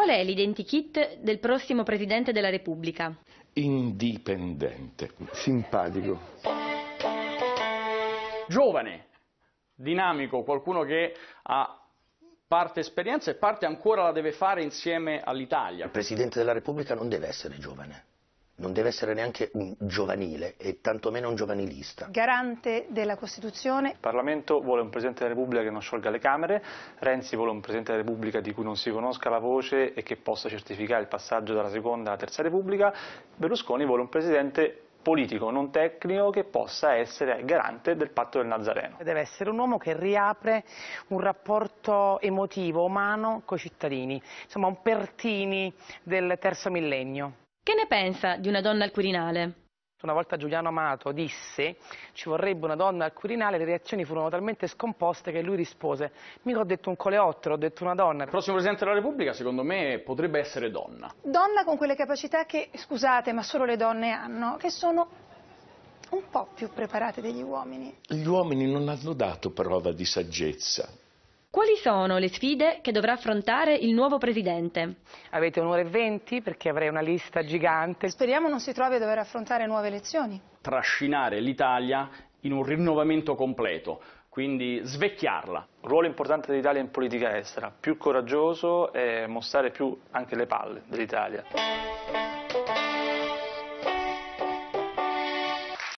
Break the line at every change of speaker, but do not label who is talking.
Qual è l'identikit del prossimo Presidente della Repubblica?
Indipendente. Simpatico. Giovane, dinamico, qualcuno che ha parte esperienza e parte ancora la deve fare insieme all'Italia. Il Presidente della Repubblica non deve essere giovane non deve essere neanche un giovanile e tantomeno un giovanilista.
Garante della Costituzione. Il
Parlamento vuole
un Presidente della Repubblica che non sciolga le Camere, Renzi vuole un Presidente della Repubblica di cui non si conosca la voce e che possa certificare il passaggio dalla Seconda alla Terza Repubblica, Berlusconi vuole un Presidente politico, non tecnico, che possa essere garante del patto del Nazareno.
Deve essere un uomo che riapre un rapporto emotivo, umano, coi cittadini, insomma un Pertini del terzo millennio.
Che ne pensa di una donna al Quirinale?
Una volta Giuliano Amato disse ci vorrebbe una donna al Quirinale, le reazioni furono talmente scomposte che lui rispose mica ho detto un coleottero, ho detto una donna. Il prossimo Presidente della Repubblica secondo me potrebbe essere donna.
Donna con quelle capacità che, scusate, ma solo le donne hanno, che sono un po' più preparate degli uomini.
Gli uomini non hanno dato prova di saggezza,
quali sono le sfide che dovrà affrontare il nuovo presidente?
Avete un'ora e venti perché avrei una lista gigante. Speriamo non si trovi a dover affrontare nuove
elezioni.
Trascinare l'Italia in un rinnovamento completo, quindi svecchiarla. ruolo importante dell'Italia in politica estera, più coraggioso e mostrare più anche le palle dell'Italia.